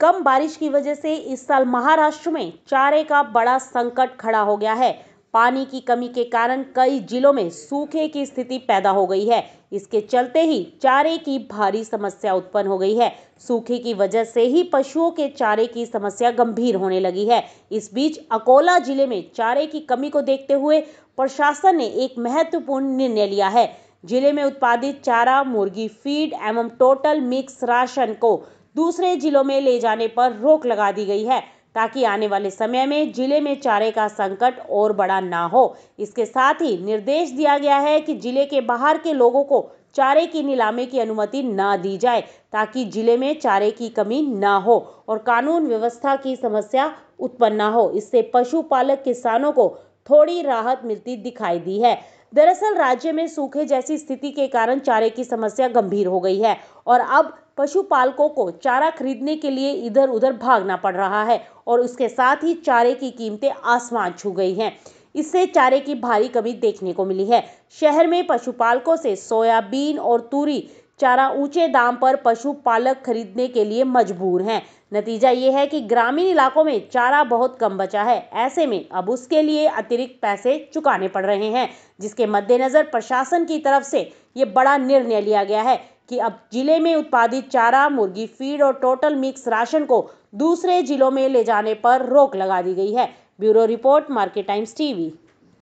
कम बारिश की वजह से इस साल महाराष्ट्र में चारे का बड़ा संकट खड़ा हो गया है पानी की कमी के कारण कई जिलों में सूखे की स्थिति पैदा हो गई है इसके चलते ही चारे की भारी समस्या उत्पन्न हो गई है सूखे की वजह से ही पशुओं के चारे की समस्या गंभीर होने लगी है इस बीच अकोला जिले में चारे की कमी को देखते हुए प्रशासन ने एक महत्वपूर्ण निर्णय लिया है जिले में उत्पादित चारा मुर्गी फीड एवं टोटल मिक्स राशन को दूसरे जिलों में ले जाने पर रोक लगा दी गई है ताकि आने वाले समय में जिले में चारे का संकट और बड़ा ना हो इसके साथ ही निर्देश दिया गया है कि जिले के बाहर के लोगों को चारे की नीलामी की अनुमति ना दी जाए ताकि जिले में चारे की कमी ना हो और कानून व्यवस्था की समस्या उत्पन्न ना हो इससे पशुपालक किसानों को थोड़ी राहत मिलती दिखाई दी है दरअसल राज्य में सूखे जैसी स्थिति के कारण चारे की समस्या गंभीर हो गई है और अब पशुपालकों को चारा खरीदने के लिए इधर उधर भागना पड़ रहा है और उसके साथ ही चारे की कीमतें आसमान छू गई हैं इससे चारे की भारी कमी देखने को मिली है शहर में पशुपालकों से सोयाबीन और तूरी चारा ऊंचे दाम पर पशुपालक खरीदने के लिए मजबूर हैं नतीजा ये है कि ग्रामीण इलाकों में चारा बहुत कम बचा है ऐसे में अब उसके लिए अतिरिक्त पैसे चुकाने पड़ रहे हैं जिसके मद्देनज़र प्रशासन की तरफ से ये बड़ा निर्णय लिया गया है कि अब जिले में उत्पादित चारा मुर्गी फीड और टोटल मिक्स राशन को दूसरे जिलों में ले जाने पर रोक लगा दी गई है bureau report Market Times TV